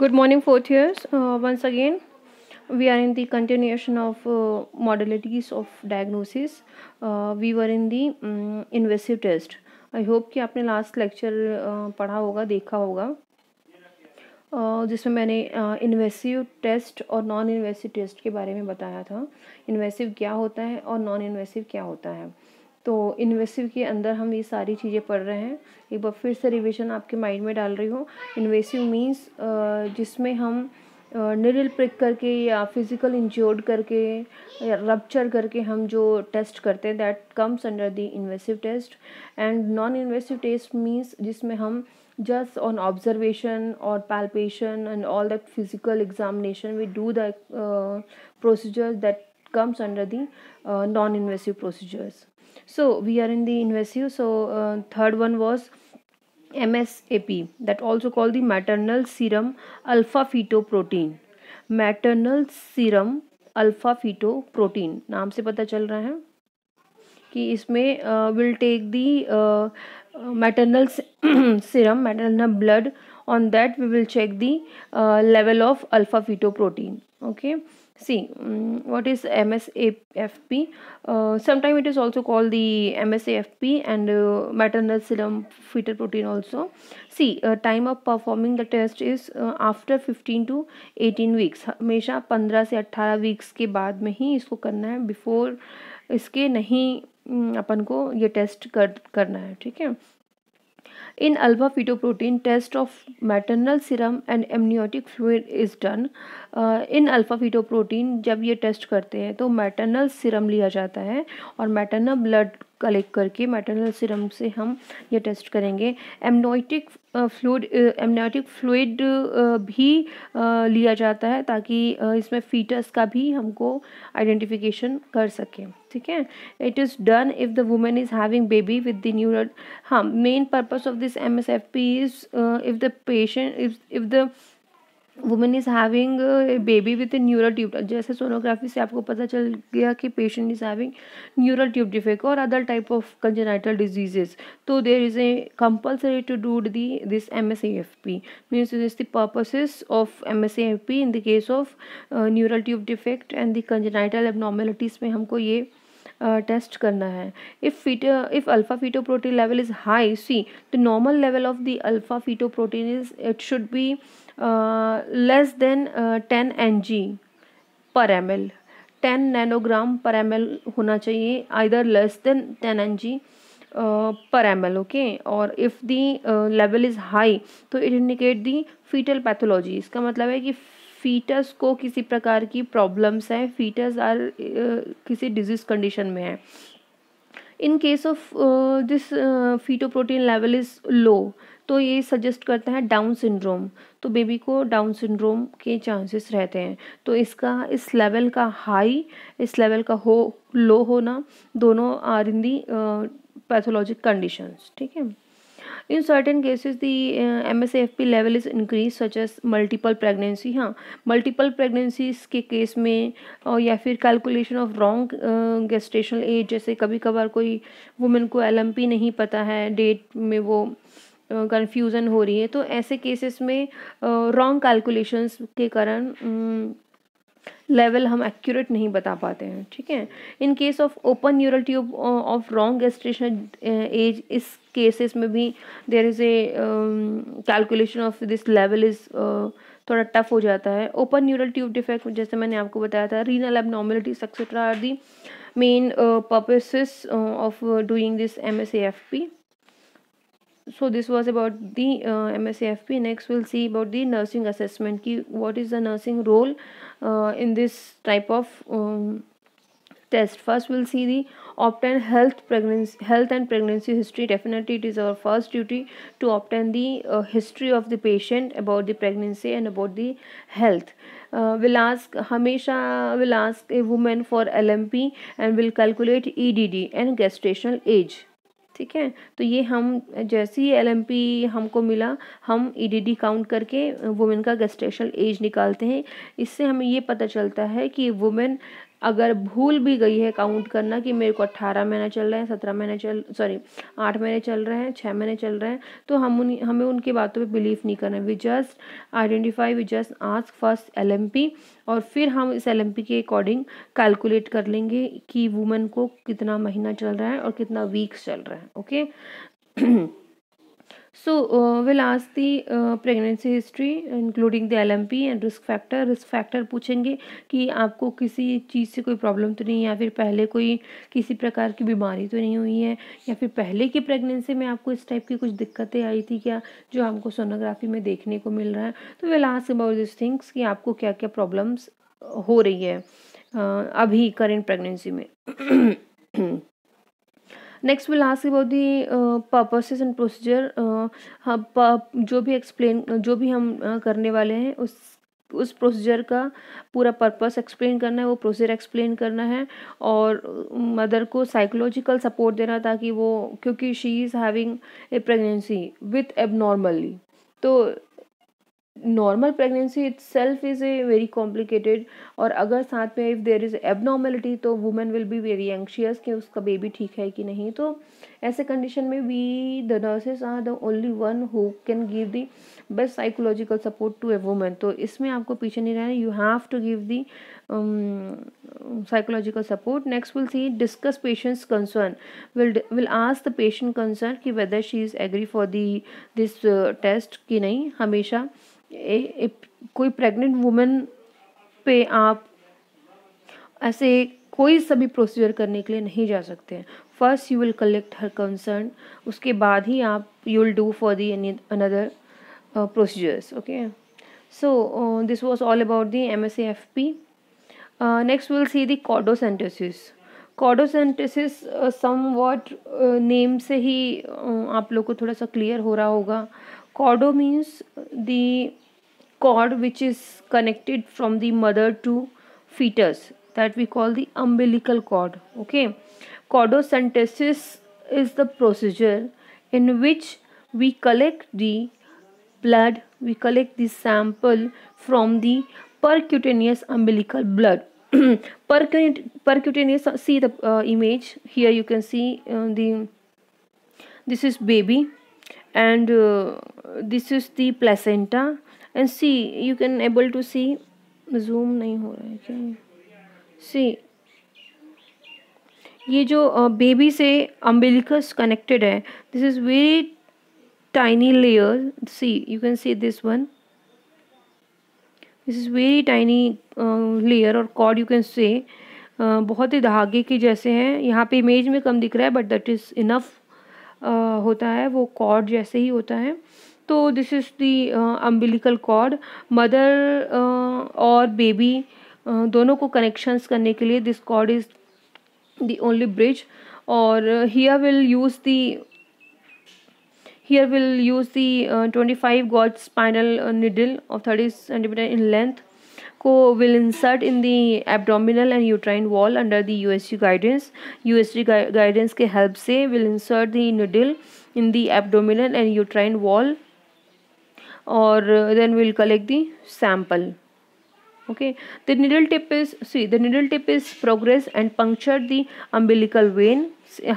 good morning fourth years uh, once again we are in the continuation of uh, modalities of diagnosis uh, we were in the um, invasive test I hope कि आपने last lecture पढ़ा होगा देखा होगा जिसमें मैंने invasive test और non invasive test के बारे में बताया था इन्वेसिव क्या होता है और नॉन इन्वेसिव क्या होता है तो इन्वेसिव के अंदर हम ये सारी चीज़ें पढ़ रहे हैं एक बार फिर से रिविज़न आपके माइंड में डाल रही हूँ इन्वेसिव मीन्स जिसमें हम निरिल प्रिक करके या फिज़िकल इंजोर्ड करके या रपच्चर करके हम जो टेस्ट करते हैं that comes under the invasive test and non invasive test means जिसमें हम जस्ट ऑन ऑब्जर्वेशन और palpation and all that physical examination we do the procedure that comes under the uh, non-invasive procedures so we are in the invasive so uh, third one was msap that also called the maternal serum alpha fetal protein maternal serum alpha fetoprotein नाम से पता चल रहा है कि इसमें will take the maternal serum maternal blood on that we will check the level of alpha fetoprotein okay see um, what is MSAFP uh, sometimes it is also called the MSAFP and uh, maternal serum fetal protein also see uh, time of performing the test is after 15 to 18 weeks हमेशा 15 से 18 weeks के बाद में ही इसको करना है before इसके नहीं अपन को ये टेस्ट कर करना है ठीक है in alpha protein test of maternal serum and amniotic fluid is done in alpha fetoprotein जब ये टेस्ट करते हैं तो मैटरनल सिरम लिया जाता है और मैटरनल ब्लड कलेक्ट करके मेटरनल सिरम से हम ये टेस्ट करेंगे एमनोइटिक फ्लूड एमनोटिक फ्लूड भी लिया जाता है ताकि इसमें फीटस का भी हमको आइडेंटिफिकेशन कर सकें ठीक है it is done if the women is having baby with the new हाँ main purpose of this M S F P is if the patient if the women is having baby with neural tube जैसे sonography से आपको पता चल गया कि patient is having neural tube defect और other type of congenital diseases तो there is a compulsory to do the this M S F P means is the purposes of M S F P in the case of neural tube defect and the congenital abnormalities में हमको ये test करना है if feto if alpha fetoprotein level is high see the normal level of the alpha fetoprotein is it should be less than ten N G per M L ten nanogram per M L होना चाहिए either less than ten N G per M L okay और if the level is high तो it indicate the fetal pathology इसका मतलब है कि foetus को किसी प्रकार की प्रॉब्लम्स हैं फीटस आर किसी डिजीज कंडीशन में है in case of this fetoprotein level is low तो ये सजेस्ट करता है डाउन सिंड्रोम तो बेबी को डाउन सिंड्रोम के चांसेस रहते हैं तो इसका इस लेवल का हाई इस लेवल का हो लो होना दोनों are in the pathologic conditions ठीक है in certain cases the M S F P level is increase such as multiple pregnancy हाँ मल्टीपल प्रेगनेंसीज के केस में और या फिर calculation of wrong gestational age जैसे कभी कभार कोई वुमेन को एल नहीं पता है डेट में वो कन्फ्यूज़न uh, हो रही है तो ऐसे केसेस में रॉन्ग uh, कैलकुलेशंस के कारण um, लेवल हम एक्यूरेट नहीं बता पाते हैं ठीक है in case of open neural tube of wrong एस्ट्रेशन as इस केसेस में भी देर is A calculation of this level is थोड़ा टफ हो जाता है ओपन न्यूरल ट्यूब डिफेक्ट जैसे मैंने आपको बताया था renal abnormalities etcetera are the main purposes of doing this M S A F P so this was about the uh, MSAFP next we'll see about the nursing assessment ki what is the nursing role uh, in this type of um, test first we'll see the obtain health pregnancy health and pregnancy history definitely it is our first duty to obtain the uh, history of the patient about the pregnancy and about the health uh, will ask hamesha will ask a woman for lmp and will calculate edd and gestational age ठीक है तो ये हम जैसे ही LMP हमको मिला हम EDD e count करके वुमेन का गेस्टेशन एज निकालते हैं इससे हमें ये पता चलता है कि वुमेन अगर भूल भी गई है काउंट करना कि मेरे को अट्ठारह महीना चल रहे हैं सत्रह महीने चल सॉरी आठ महीने चल रहे हैं छः महीने चल रहे हैं तो हम उन हमें उनकी बातों पे बिलीव नहीं करना we just identify we just ask first L और फिर हम इस एल के अकॉर्डिंग कैलकुलेट कर लेंगे कि वुमेन को कितना महीना चल रहा है और कितना वीक्स चल रहा है okay So uh, we'll ask the uh, pregnancy history including the LMP and risk factor. Risk factor पूछेंगे कि आपको किसी चीज़ से कोई प्रॉब्लम तो नहीं या फिर पहले कोई किसी प्रकार की बीमारी तो नहीं हुई है या फिर पहले की प्रेगनेंसी में आपको इस टाइप की कुछ दिक्कतें आई थी क्या जो हमको सोनोग्राफी में देखने को मिल रहा है तो we'll ask about this things कि आपको क्या क्या प्रॉब्लम्स हो रही है uh, अभी करेंट प्रेगनेंसी में next will ask about the purposes and procedure हम जो भी एक्सप्लेन जो भी हम uh, करने वाले हैं उस उस प्रोसीजर का पूरा पर्पस एक्सप्लेन करना है वो प्रोसीजर एक्सप्लेन करना है और मदर uh, को साइकोलॉजिकल सपोर्ट देना ताकि वो क्योंकि she is having a pregnancy with abnormally तो normal pregnancy itself is a very complicated और अगर साथ में इफ़ देर इज़ एबनॉर्मेलिटी तो women will be very anxious कि उसका बेबी ठीक है कि नहीं तो ऐसे कंडीशन में we the nurses are the only one who can give the best psychological support to a women तो इसमें आपको पीछे नहीं रहना you have to give the psychological support next will see discuss patients concern will will ask the patient concern कि whether she is agree for the this test कि नहीं हमेशा ए, ए, कोई प्रेग्नेंट वुमेन पे आप ऐसे कोई सभी प्रोसीजर करने के लिए नहीं जा सकते हैं first you will collect her concern उसके बाद ही आप you will do for the another procedures okay so this was all about the M S F P next will see the cordocentesis cordocentesis some what name से ही uh, आप लोग को थोड़ा सा क्लियर हो रहा होगा Cordo means the cord which is connected from the mother to fetus that we call the umbilical cord okay cordocentesis is the procedure in which we collect the blood we collect the sample from the percutaneous umbilical blood percutaneous see the uh, image here you can see uh, the this is baby and uh, this is the placenta and see you can able to see zoom नहीं हो रहा है क्या see ये जो baby uh, से umbilicus connected है this is very tiny layer see you can see this one this is very tiny layer और कॉड यू कैन से बहुत ही धागे के जैसे हैं यहाँ पे इमेज में कम दिख रहा है बट दैट इज़ इनफ़ होता है वो कॉर्ड जैसे ही होता है तो this is the umbilical cord mother और बेबी दोनों को कनेक्शंस करने के लिए this cord is the only bridge और here will use the here will use the twenty five gauge spinal needle of thirty centimeter in length को will insert in the abdominal and uterine wall under the USG guidance USG guidance के help से will insert the needle in the abdominal and uterine wall और then will collect the sample okay the needle tip is see the needle tip is progress and puncture the umbilical vein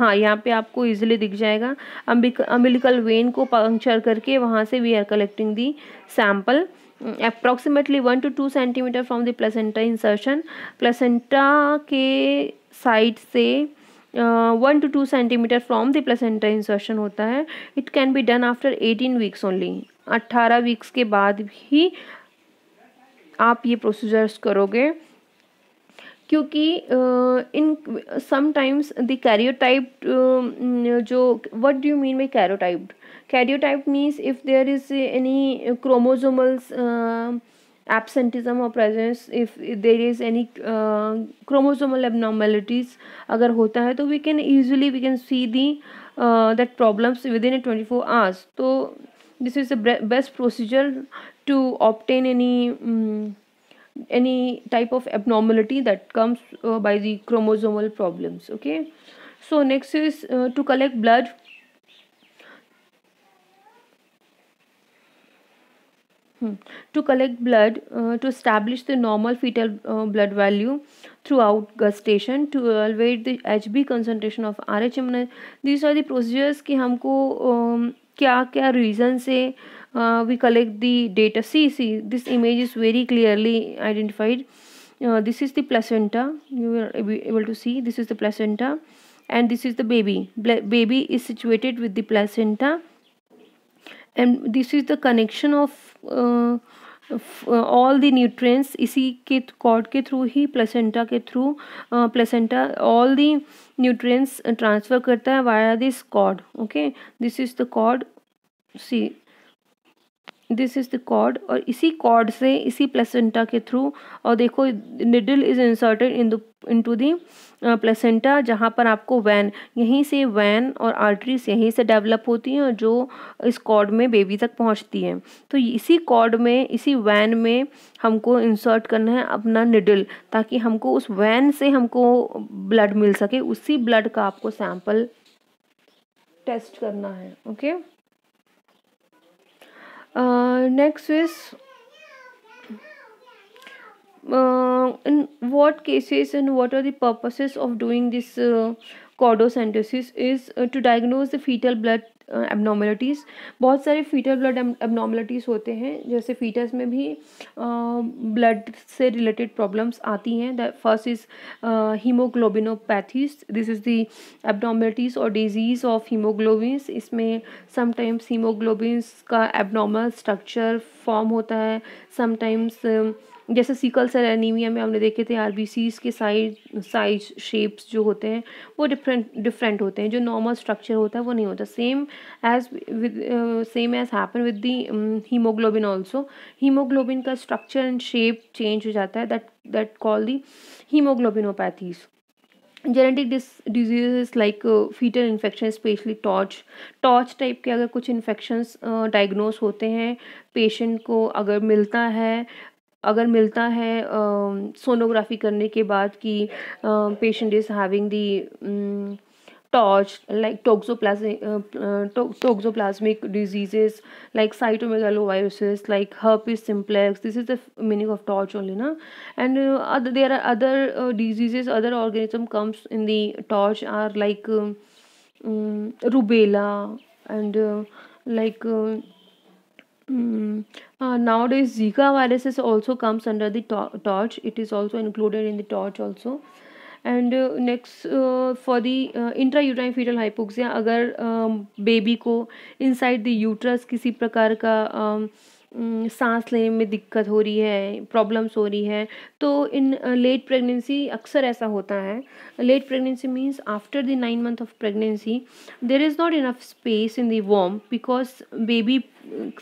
हाँ यहाँ पे आपको easily दिख जाएगा अम्बिक umbilical vein को puncture करके वहाँ से we are collecting the sample approximately one to two centimeter from the placenta insertion placenta के साइड से one to two centimeter from the placenta insertion होता है it can be done after eighteen weeks only अट्ठारह weeks के बाद भी आप ये प्रोसीजर्स करोगे क्योंकि इन समटाइम्स द कैरियोटाइप जो what do you mean by karyotyped karyotype means if there is any chromosomals absenteeism और presence if there is any chromosomal abnormalities अगर होता है तो we can easily we can see the that problems within a twenty four hours तो this is a best procedure to obtain any any type of abnormality that comes by the chromosomal problems okay so next is to collect blood Hmm. To collect blood uh, to establish the normal fetal uh, blood value throughout gestation to evaluate the HB concentration of rhm uh, These are the procedures कि हमको um, क्या reason uh, we collect the data. See see this image is very clearly identified. Uh, this is the placenta. You are able to see this is the placenta and this is the baby. baby is situated with the placenta and this is the connection of all the nutrients इसी के cord के through ही placenta के through placenta all the nutrients transfer करता है via this cord okay this is the cord see this is the cord और इसी cord से इसी प्लेसेंटा के थ्रू और देखो needle is inserted in the into the placenta जहाँ पर आपको वैन यहीं से वैन और आर्टरीज यहीं से डेवलप होती हैं और जो इस कॉर्ड में बेबी तक पहुँचती हैं तो इसी कॉर्ड में इसी वैन में हमको इंसर्ट करना है अपना निडल ताकि हमको उस वैन से हमको ब्लड मिल सके उसी ब्लड का आपको सैम्पल टेस्ट करना है okay okay? Uh, next is uh, in what cases and what are the purposes of doing this uh, chordocentesis is uh, to diagnose the fetal blood abnormalities बहुत सारे fetal blood abnormalities होते हैं जैसे foetus में भी blood से related problems आती हैं the first is haemoglobinopathies this is the abnormalities और डिजीज़ ऑफ हीमोग्लोबिन्स इसमें समटाइम्स हीमोग्लोबिन्स का एबनॉर्मल स्ट्रक्चर फॉर्म होता है समटाइम्स जैसे सिकल सेल एनीमिया में हमने देखे थे आर के साइज साइज शेप्स जो होते हैं वो डिफरेंट डिफरेंट होते हैं जो नॉर्मल स्ट्रक्चर होता है वो नहीं होता same as with same as happen with the haemoglobin also haemoglobin का स्ट्रक्चर एंड शेप चेंज हो जाता है that that call the haemoglobinopathies genetic dis disease like fetal infection specially TORCH TORCH type के अगर कुछ इन्फेक्शंस डायग्नोज uh, होते हैं patient को अगर मिलता है अगर मिलता है सोनोग्राफी um, uh, करने के बाद कि patient is having the TORCH like toxoplas toxoplasmic diseases like cytomegalovirusis like is simplex this is the meaning of TORCH only ना and other there are other diseases other organism comes in the TORCH are like rubella and like nowadays Zika virus is also comes under the TORCH it is also included in the TORCH also and next for the intra uterine fetal hypoxia अगर baby um, uh, को inside the uterus किसी प्रकार का uh, सांस लेने में दिक्कत हो रही है प्रॉब्लम्स हो रही है तो इन लेट uh, प्रेगनेंसी अक्सर ऐसा होता है late pregnancy means after the nine month of pregnancy there is not enough space in the womb because baby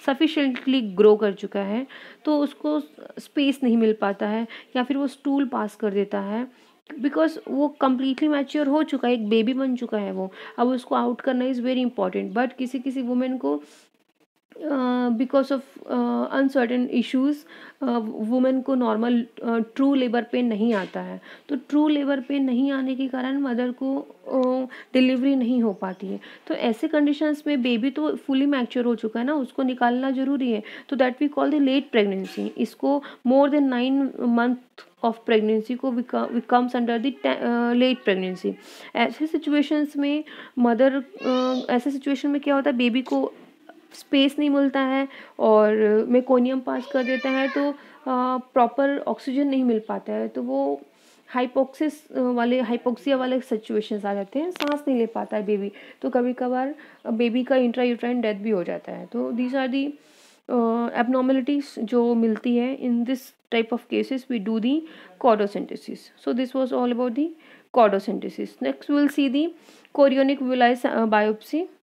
sufficiently grow कर चुका है तो उसको स्पेस नहीं मिल पाता है या फिर वो स्टूल पास कर देता है बिकॉज वो कम्प्लीटली मैच्योर हो चुका है एक बेबी बन चुका है वो अब उसको आउट करना इज़ वेरी इंपॉर्टेंट बट किसी किसी वुमेन को because of uncertain issues women को नॉर्मल ट्रू लेबर पेन नहीं आता है तो ट्रू लेबर पेन नहीं आने के कारण मदर को डिलीवरी uh, नहीं हो पाती है तो ऐसे कंडीशंस में बेबी तो फुली मैक्चर हो चुका है ना उसको निकालना ज़रूरी है तो that we call the late pregnancy इसको more than nine month of pregnancy को becomes under the late pregnancy ऐसे सिचुएशंस में मदर uh, ऐसे सिचुएशन में क्या होता है बेबी को स्पेस नहीं मिलता है और मेकोनियम पास कर देता है तो प्रॉपर ऑक्सीजन नहीं मिल पाता है तो वो हाइपोक्सिस वाले हाइपोक्सिया वाले सिचुएशंस आ जाते हैं सांस नहीं ले पाता है बेबी तो कभी कभार बेबी का इंट्रा यूट्राइन डेथ भी हो जाता है तो दीज आर दी एबनॉर्मेलिटीज जो मिलती है in this type of cases we do the cordocentesis so this was all about the cordocentesis next will see the chorionic villus biopsy